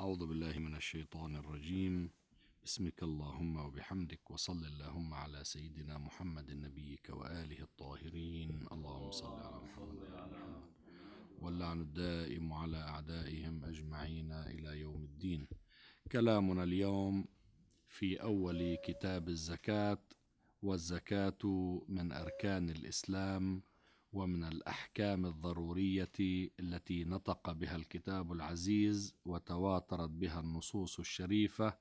أعوذ بالله من الشيطان الرجيم بسمك اللهم وبحمدك وصل اللهم على سيدنا محمد نبيك وآله الطاهرين اللهم صل على محمد محمد واللعن الدائم على أعدائهم أجمعين إلى يوم الدين كلامنا اليوم في أول كتاب الزكاة والزكاة من أركان الإسلام ومن الأحكام الضرورية التي نطق بها الكتاب العزيز وتواترت بها النصوص الشريفة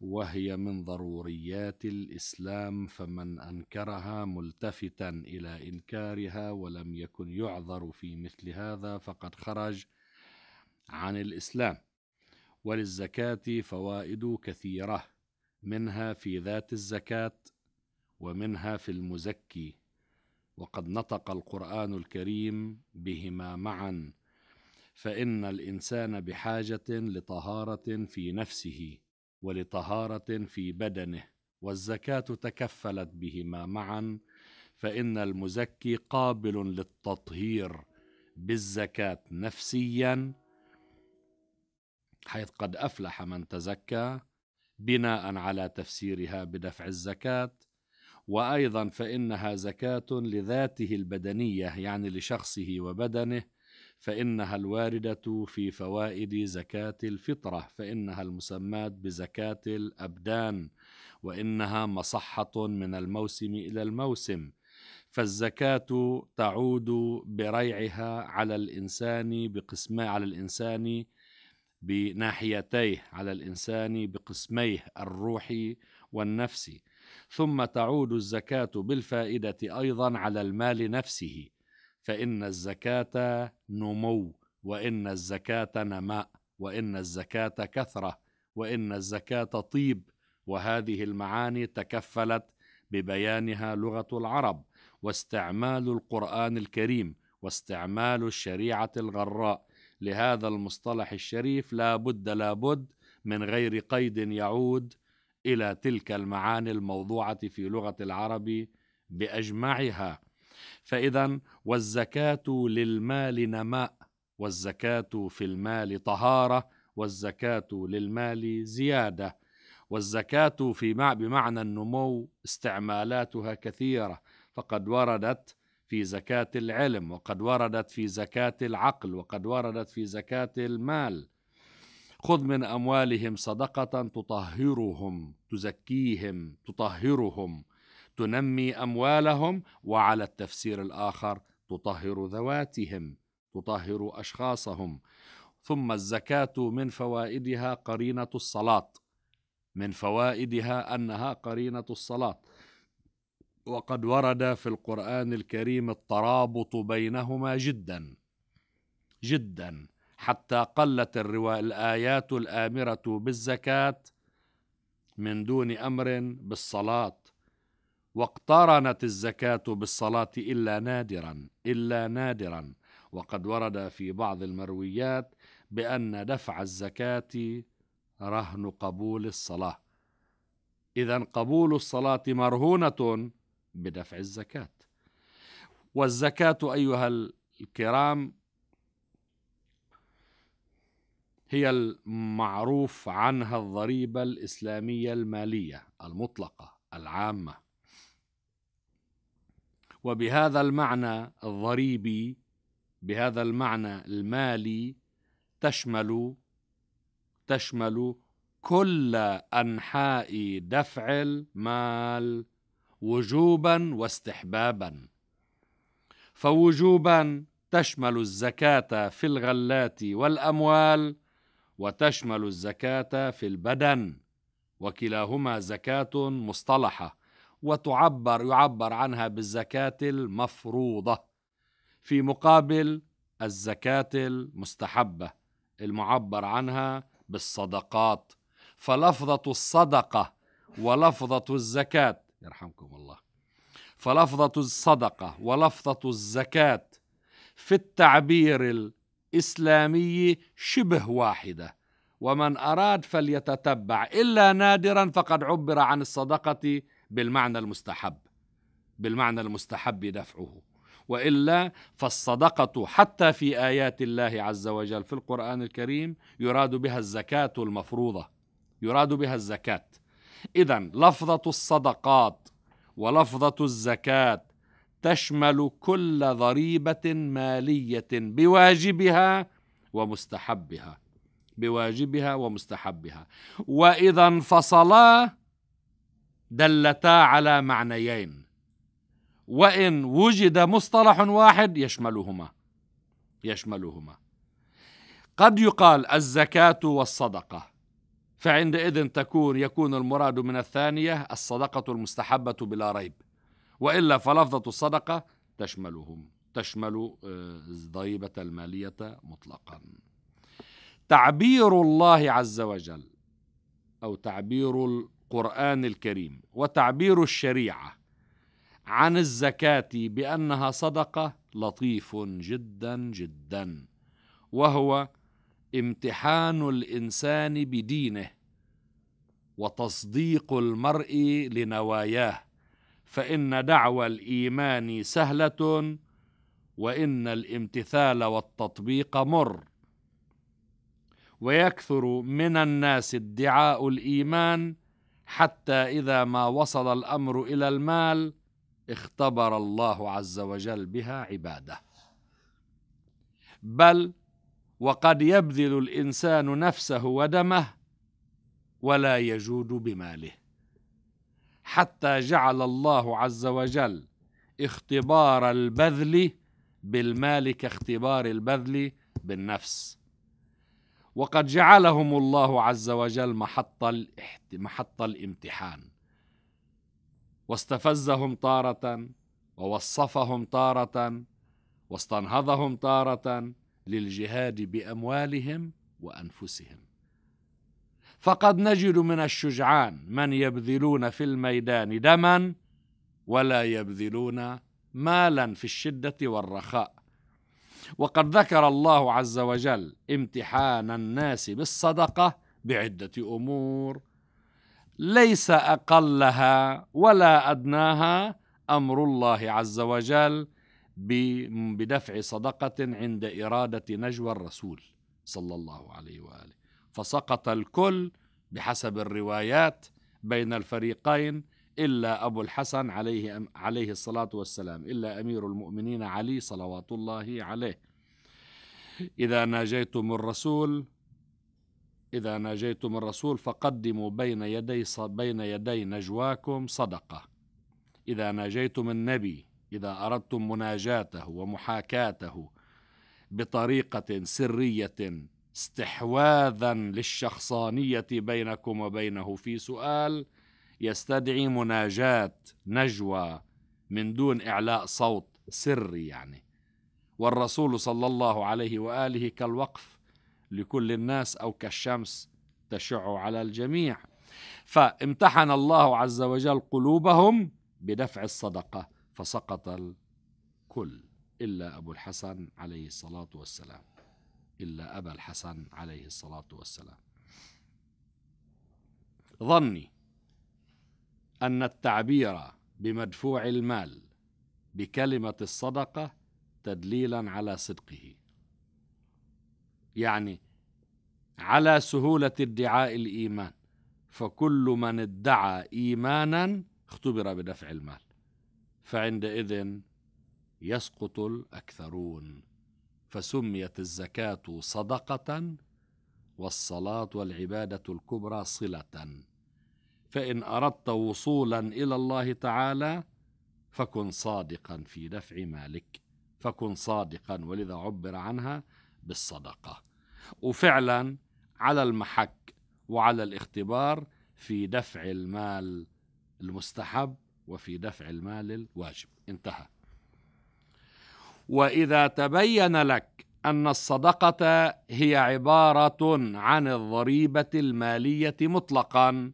وهي من ضروريات الإسلام فمن أنكرها ملتفتا إلى إنكارها ولم يكن يعذر في مثل هذا فقد خرج عن الإسلام وللزكاة فوائد كثيرة منها في ذات الزكاة ومنها في المزكي وقد نطق القران الكريم بهما معا فان الانسان بحاجه لطهاره في نفسه ولطهاره في بدنه والزكاه تكفلت بهما معا فان المزكي قابل للتطهير بالزكاه نفسيا حيث قد افلح من تزكى بناء على تفسيرها بدفع الزكاه وايضا فانها زكاه لذاته البدنيه يعني لشخصه وبدنه فانها الوارده في فوائد زكاه الفطره فانها المسماه بزكاه الابدان وانها مصحه من الموسم الى الموسم فالزكاه تعود بريعها على الانسان بقسم على الانسان بناحيتيه على الانسان بقسميه الروحي والنفسي ثم تعود الزكاه بالفائده ايضا على المال نفسه فان الزكاه نمو وان الزكاه نماء وان الزكاه كثره وان الزكاه طيب وهذه المعاني تكفلت ببيانها لغه العرب واستعمال القران الكريم واستعمال الشريعه الغراء لهذا المصطلح الشريف لا بد لا بد من غير قيد يعود إلى تلك المعاني الموضوعة في لغة العرب بأجمعها فإذا والزكاة للمال نماء والزكاة في المال طهارة والزكاة للمال زيادة والزكاة في مع بمعنى النمو استعمالاتها كثيرة فقد وردت في زكاة العلم وقد وردت في زكاة العقل وقد وردت في زكاة المال خذ من اموالهم صدقه تطهرهم تزكيهم تطهرهم تنمي اموالهم وعلى التفسير الاخر تطهر ذواتهم تطهر اشخاصهم ثم الزكاه من فوائدها قرينه الصلاه من فوائدها انها قرينه الصلاه وقد ورد في القران الكريم الترابط بينهما جدا جدا حتى قلت الآيات الآمرة بالزكاة من دون أمر بالصلاة واقترنت الزكاة بالصلاة إلا نادرا إلا نادرا وقد ورد في بعض المرويات بأن دفع الزكاة رهن قبول الصلاة إذا قبول الصلاة مرهونة بدفع الزكاة والزكاة أيها الكرام هي المعروف عنها الضريبة الإسلامية المالية المطلقة العامة وبهذا المعنى الضريبي بهذا المعنى المالي تشمل تشمل كل أنحاء دفع المال وجوبا واستحبابا فوجوبا تشمل الزكاة في الغلات والأموال وتشمل الزكاة في البدن وكلاهما زكاة مصطلحة وتعبر يعبر عنها بالزكاة المفروضة في مقابل الزكاة المستحبة المعبر عنها بالصدقات فلفظة الصدقة ولفظة الزكاة يرحمكم الله فلفظة الصدقة ولفظة الزكاة في التعبير إسلامية شبه واحدة ومن أراد فليتتبع إلا نادرا فقد عبر عن الصدقة بالمعنى المستحب بالمعنى المستحب دفعه والا فالصدقه حتى في ايات الله عز وجل في القران الكريم يراد بها الزكاه المفروضه يراد بها الزكاه اذا لفظه الصدقات ولفظه الزكاه تشمل كل ضريبه ماليه بواجبها ومستحبها بواجبها ومستحبها واذا انفصلا دلتا على معنيين وان وجد مصطلح واحد يشملهما يشملهما قد يقال الزكاه والصدقه فعندئذ تكون يكون المراد من الثانيه الصدقه المستحبه بلا ريب وإلا فلفظة الصدقة تشملهم تشمل آه، الضريبة المالية مطلقا تعبير الله عز وجل أو تعبير القرآن الكريم وتعبير الشريعة عن الزكاة بأنها صدقة لطيف جدا جدا وهو امتحان الإنسان بدينه وتصديق المرء لنواياه فان دعوى الايمان سهله وان الامتثال والتطبيق مر ويكثر من الناس ادعاء الايمان حتى اذا ما وصل الامر الى المال اختبر الله عز وجل بها عباده بل وقد يبذل الانسان نفسه ودمه ولا يجود بماله حتى جعل الله عز وجل اختبار البذل بالمال كاختبار البذل بالنفس وقد جعلهم الله عز وجل محط محط الامتحان واستفزهم طارة ووصفهم طارة واستنهضهم طارة للجهاد بأموالهم وأنفسهم فقد نجد من الشجعان من يبذلون في الميدان دما ولا يبذلون مالا في الشده والرخاء وقد ذكر الله عز وجل امتحان الناس بالصدقه بعده امور ليس اقلها ولا ادناها امر الله عز وجل بدفع صدقه عند اراده نجوى الرسول صلى الله عليه واله فسقط الكل بحسب الروايات بين الفريقين إلا أبو الحسن عليه, عليه الصلاة والسلام إلا أمير المؤمنين علي صلوات الله عليه إذا ناجيتم الرسول إذا ناجيتم الرسول فقدموا بين يدي بين يدي نجواكم صدقة إذا ناجيتم النبي إذا أردتم مناجاته ومحاكاته بطريقة سرية استحواذا للشخصانيه بينكم وبينه في سؤال يستدعي مناجاه نجوى من دون اعلاء صوت سري يعني والرسول صلى الله عليه واله كالوقف لكل الناس او كالشمس تشع على الجميع فامتحن الله عز وجل قلوبهم بدفع الصدقه فسقط الكل الا ابو الحسن عليه الصلاه والسلام إلا أبا الحسن عليه الصلاة والسلام ظني أن التعبير بمدفوع المال بكلمة الصدقة تدليلا على صدقه يعني على سهولة ادعاء الإيمان فكل من ادعى إيمانا اختبر بدفع المال فعندئذ يسقط الأكثرون فسميت الزكاة صدقة والصلاة والعبادة الكبرى صلة فإن أردت وصولا إلى الله تعالى فكن صادقا في دفع مالك فكن صادقا ولذا عبر عنها بالصدقة وفعلا على المحك وعلى الاختبار في دفع المال المستحب وفي دفع المال الواجب انتهى واذا تبين لك ان الصدقه هي عباره عن الضريبه الماليه مطلقا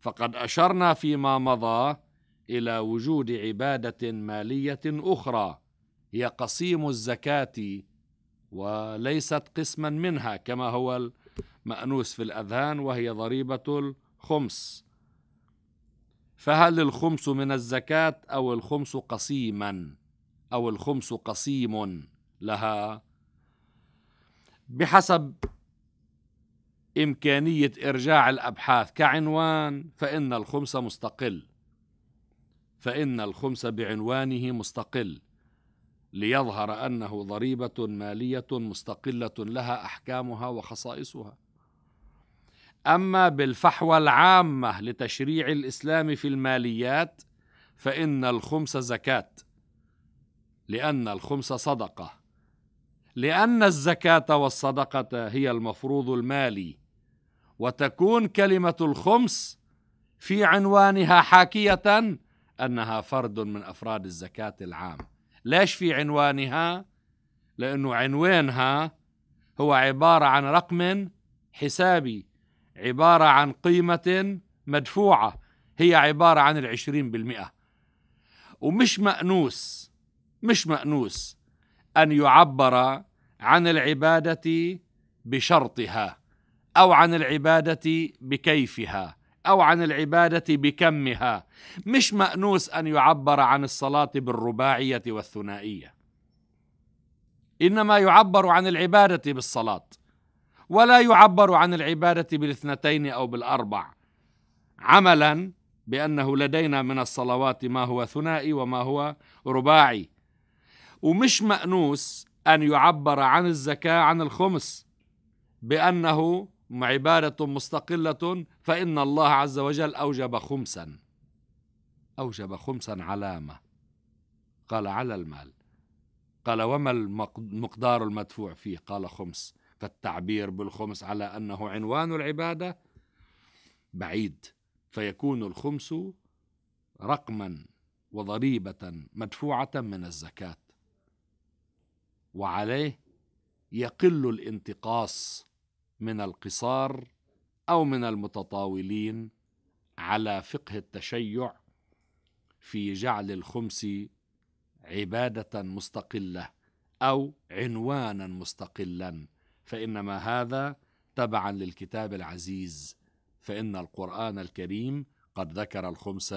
فقد اشرنا فيما مضى الى وجود عباده ماليه اخرى هي قسيم الزكاه وليست قسما منها كما هو المانوس في الاذهان وهي ضريبه الخمس فهل الخمس من الزكاه او الخمس قسيما أو الخمس قسيم لها بحسب إمكانية إرجاع الأبحاث كعنوان فإن الخمس مستقل فإن الخمس بعنوانه مستقل ليظهر أنه ضريبة مالية مستقلة لها أحكامها وخصائصها أما بالفحوى العامة لتشريع الإسلام في الماليات فإن الخمس زكاة لأن الخمس صدقة لأن الزكاة والصدقة هي المفروض المالي وتكون كلمة الخمس في عنوانها حاكية أنها فرد من أفراد الزكاة العام ليش في عنوانها؟ لأنه عنوانها هو عبارة عن رقم حسابي عبارة عن قيمة مدفوعة هي عبارة عن العشرين بالمئة ومش مأنوس مش مأنوس أن يعبر عن العبادة بشرطها أو عن العبادة بكيفها أو عن العبادة بكمها مش مأنوس أن يعبر عن الصلاة بالرباعية والثنائية إنما يعبر عن العبادة بالصلاة ولا يعبر عن العبادة بالاثنتين أو بالأربع عملا بأنه لدينا من الصلوات ما هو ثنائي وما هو رباعي ومش مأنوس أن يعبر عن الزكاة عن الخمس بأنه عبادة مستقلة فإن الله عز وجل أوجب خمسا أوجب خمسا علامة قال على المال قال وما المقدار المدفوع فيه قال خمس فالتعبير بالخمس على أنه عنوان العبادة بعيد فيكون الخمس رقما وضريبة مدفوعة من الزكاة وعليه يقل الانتقاص من القصار او من المتطاولين على فقه التشيع في جعل الخمس عباده مستقله او عنوانا مستقلا فانما هذا تبعا للكتاب العزيز فان القران الكريم قد ذكر الخمس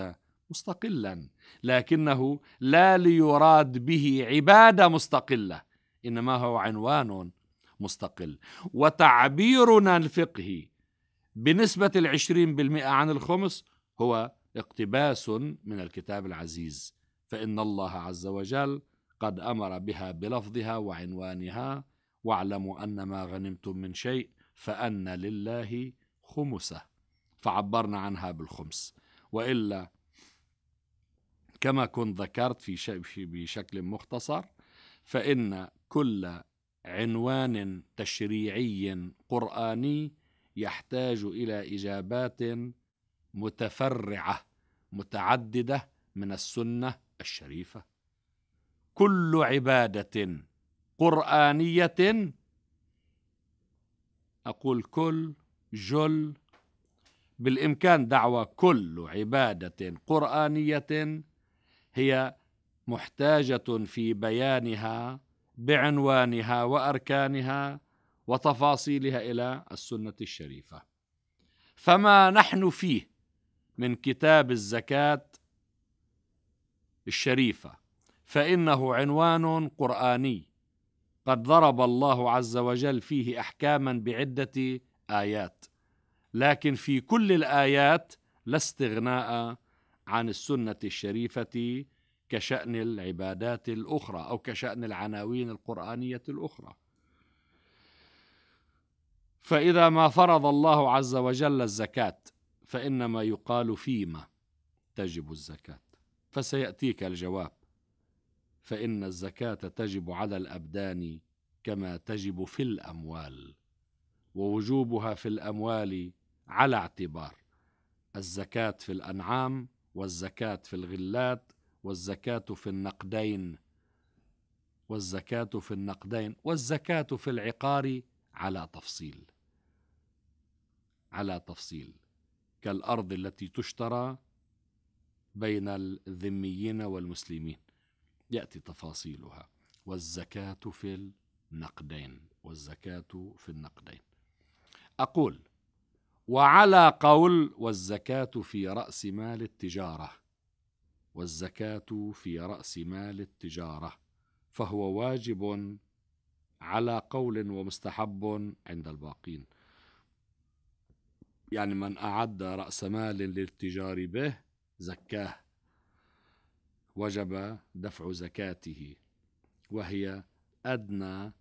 مستقلا لكنه لا ليراد به عباده مستقله انما هو عنوان مستقل وتعبيرنا الفقهي بنسبة العشرين بالمئة عن الخمس هو اقتباس من الكتاب العزيز فإن الله عز وجل قد أمر بها بلفظها وعنوانها واعلموا أن ما غنمتم من شيء فأن لله خمسه فعبرنا عنها بالخمس وإلا كما كنت ذكرت في بشكل مختصر فإن كل عنوان تشريعي قراني يحتاج الى اجابات متفرعه متعدده من السنه الشريفه كل عباده قرانيه اقول كل جل بالامكان دعوى كل عباده قرانيه هي محتاجه في بيانها بعنوانها واركانها وتفاصيلها الى السنه الشريفه فما نحن فيه من كتاب الزكاه الشريفه فانه عنوان قراني قد ضرب الله عز وجل فيه احكاما بعده ايات لكن في كل الايات لا استغناء عن السنه الشريفه كشأن العبادات الأخرى أو كشأن العناوين القرآنية الأخرى فإذا ما فرض الله عز وجل الزكاة فإنما يقال فيما تجب الزكاة فسيأتيك الجواب فإن الزكاة تجب على الأبدان كما تجب في الأموال ووجوبها في الأموال على اعتبار الزكاة في الأنعام والزكاة في الغلات والزكاة في النقدين والزكاة في النقدين والزكاة في العقار على تفصيل على تفصيل كالأرض التي تشترى بين الذميين والمسلمين يأتي تفاصيلها والزكاة في النقدين والزكاة في النقدين أقول وعلى قول والزكاة في رأس مال التجارة والزكاه في راس مال التجاره فهو واجب على قول ومستحب عند الباقين يعني من أعد رأس مال للتجار به زكاه وجب دفع زكاته وهي أدنى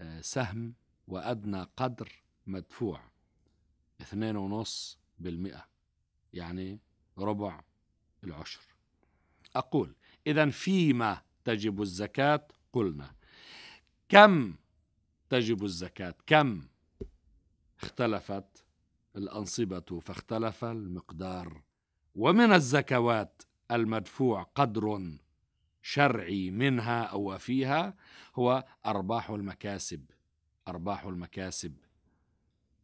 آه، سهم وأدنى قدر مدفوع اثنين ونص بالمئة يعني ربع العشر أقول إذا فيما تجب الزكاة قلنا كم تجب الزكاة كم اختلفت الأنصبة فاختلف المقدار ومن الزكوات المدفوع قدر شرعي منها أو فيها هو أرباح المكاسب أرباح المكاسب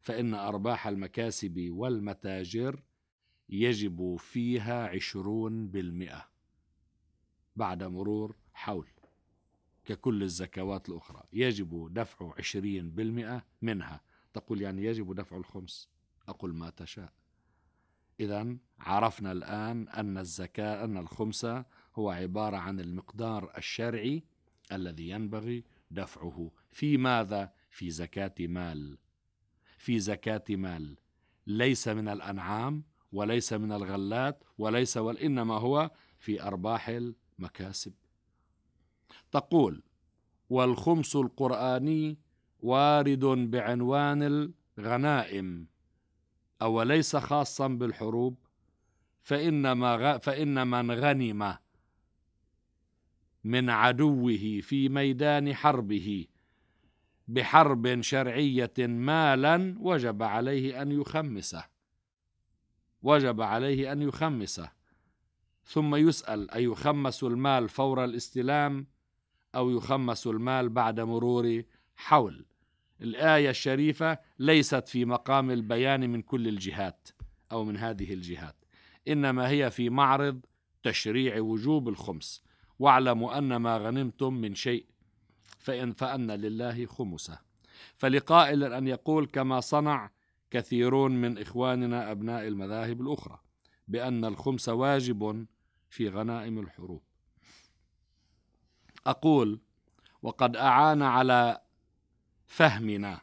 فإن أرباح المكاسب والمتاجر يجب فيها عشرون بالمئة بعد مرور حول ككل الزكوات الأخرى يجب دفع عشرين بالمئة منها تقول يعني يجب دفع الخمس أقل ما تشاء إذا عرفنا الآن أن الزكاة أن الخمسة هو عبارة عن المقدار الشرعي الذي ينبغي دفعه في ماذا؟ في زكاة مال في زكاة مال ليس من الأنعام وليس من الغلات وليس وإنما هو في أرباح المكاسب تقول والخمس القرآني وارد بعنوان الغنائم أوليس خاصا بالحروب فإنما فإن من غنم من عدوه في ميدان حربه بحرب شرعية مالا وجب عليه أن يخمسه وجب عليه أن يخمسه ثم يسأل أيخمس المال فور الاستلام أو يخمس المال بعد مرور حول الآية الشريفة ليست في مقام البيان من كل الجهات أو من هذه الجهات إنما هي في معرض تشريع وجوب الخمس واعلموا أن ما غنمتم من شيء فإن فأن لله خمسه فلقائل أن يقول كما صنع كثيرون من إخواننا أبناء المذاهب الأخرى بأن الخمس واجب في غنائم الحروب أقول وقد أعان على فهمنا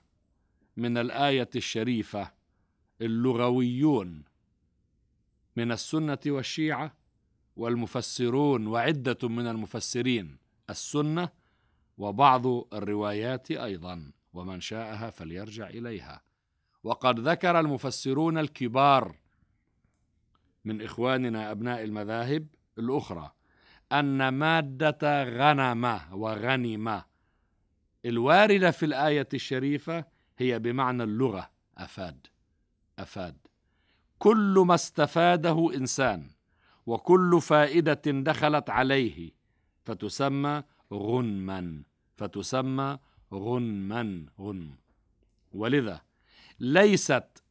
من الآية الشريفة اللغويون من السنة والشيعة والمفسرون وعدة من المفسرين السنة وبعض الروايات أيضا ومن شاءها فليرجع إليها وقد ذكر المفسرون الكبار من إخواننا أبناء المذاهب الأخرى أن مادة غنم وغنم الواردة في الآية الشريفة هي بمعنى اللغة أفاد أفاد كل ما استفاده إنسان وكل فائدة دخلت عليه فتسمى غنما فتسمى غنما غنم ولذا ليست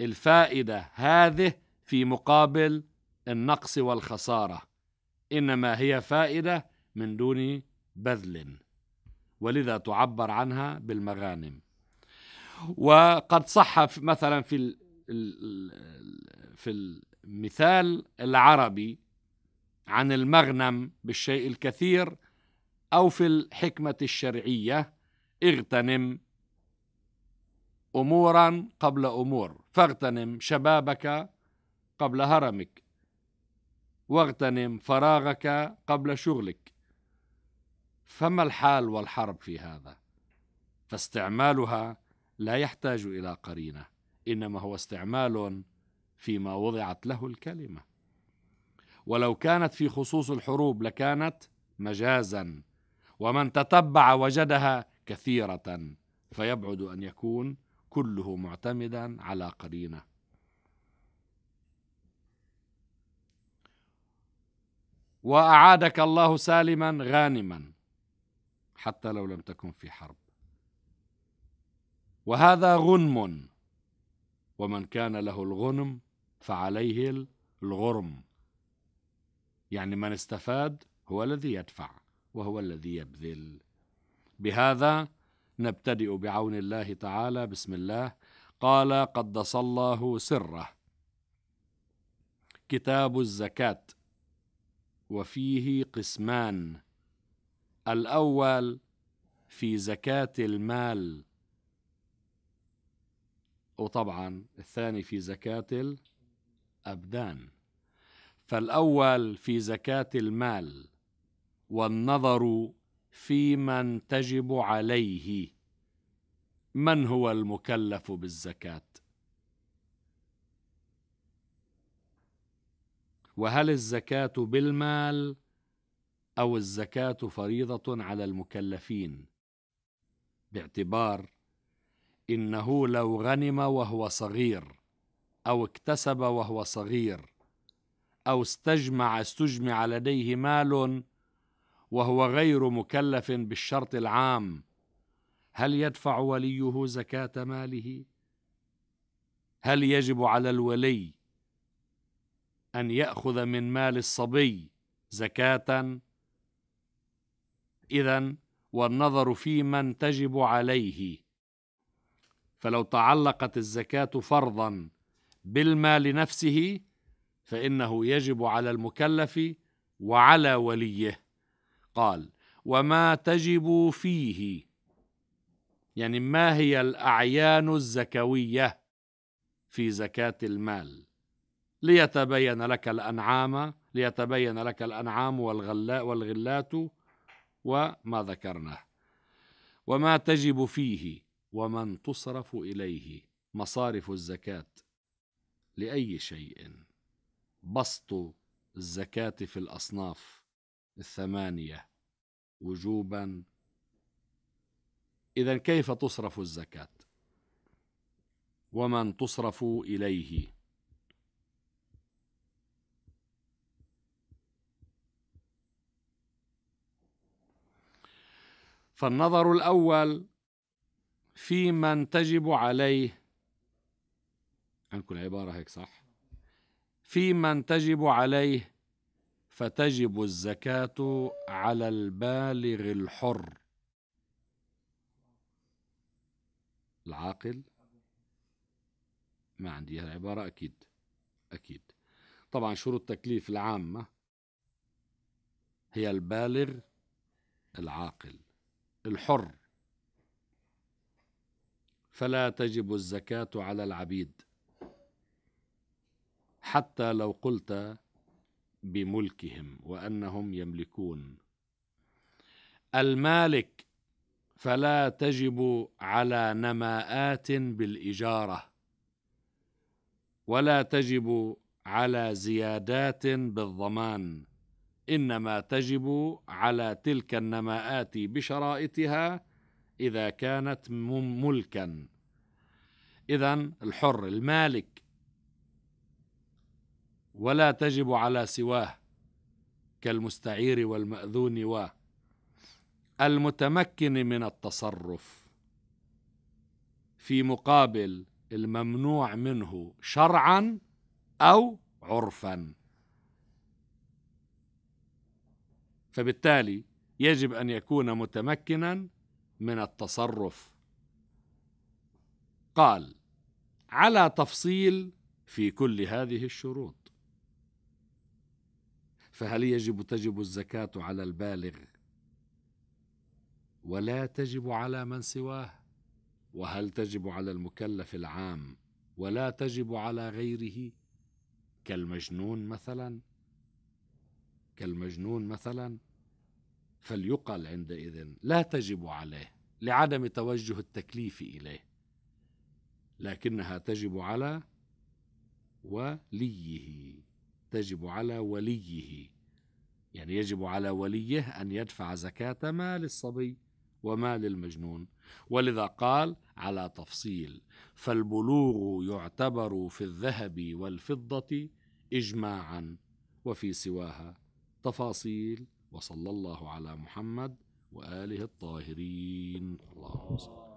الفائده هذه في مقابل النقص والخساره انما هي فائده من دون بذل ولذا تعبر عنها بالمغانم وقد صح مثلا في في المثال العربي عن المغنم بالشيء الكثير او في الحكمه الشرعيه اغتنم امورا قبل امور فاغتنم شبابك قبل هرمك واغتنم فراغك قبل شغلك فما الحال والحرب في هذا فاستعمالها لا يحتاج الى قرينه انما هو استعمال فيما وضعت له الكلمه ولو كانت في خصوص الحروب لكانت مجازا ومن تتبع وجدها كثيره فيبعد ان يكون كله معتمدا على قرينه واعادك الله سالما غانما حتى لو لم تكن في حرب وهذا غنم ومن كان له الغنم فعليه الغرم يعني من استفاد هو الذي يدفع وهو الذي يبذل بهذا نبتدئ بعون الله تعالى بسم الله قال قدس الله سره كتاب الزكاه وفيه قسمان الاول في زكاه المال وطبعا الثاني في زكاه الابدان فالاول في زكاه المال والنظر في من تجب عليه من هو المكلف بالزكاه وهل الزكاه بالمال او الزكاه فريضه على المكلفين باعتبار انه لو غنم وهو صغير او اكتسب وهو صغير او استجمع استجمع لديه مال وهو غير مكلف بالشرط العام هل يدفع وليه زكاه ماله هل يجب على الولي ان ياخذ من مال الصبي زكاه اذا والنظر في من تجب عليه فلو تعلقت الزكاه فرضا بالمال نفسه فانه يجب على المكلف وعلى وليه قال وما تجب فيه يعني ما هي الاعيان الزكويه في زكاه المال ليتبين لك الانعام ليتبين لك الانعام والغلاء والغلات وما ذكرناه وما تجب فيه ومن تصرف اليه مصارف الزكاه لاي شيء بسط الزكاه في الاصناف الثمانيه وجوبا اذا كيف تصرف الزكاه ومن تصرف اليه فالنظر الاول في من تجب عليه عندكم العباره هيك صح في من تجب عليه فتجب الزكاه على البالغ الحر العاقل ما عندي هالعباره اكيد اكيد طبعا شروط التكليف العامه هي البالغ العاقل الحر فلا تجب الزكاه على العبيد حتى لو قلت بملكهم وانهم يملكون المالك فلا تجب على نماءات بالاجاره ولا تجب على زيادات بالضمان انما تجب على تلك النماءات بشرائطها اذا كانت ملكا اذا الحر المالك ولا تجب على سواه كالمستعير والمأذون و المتمكن من التصرف في مقابل الممنوع منه شرعا أو عرفا فبالتالي يجب أن يكون متمكنا من التصرف قال على تفصيل في كل هذه الشروط فهل يجب تجب الزكاة على البالغ ولا تجب على من سواه وهل تجب على المكلف العام ولا تجب على غيره كالمجنون مثلا كالمجنون مثلا فليقل عندئذ لا تجب عليه لعدم توجه التكليف اليه لكنها تجب على وليه تجب على وليه يعني يجب على وليه أن يدفع زكاة ما للصبي وما للمجنون ولذا قال على تفصيل فالبلوغ يعتبر في الذهب والفضة إجماعا وفي سواها تفاصيل وصلى الله على محمد وآله الطاهرين اللهم صل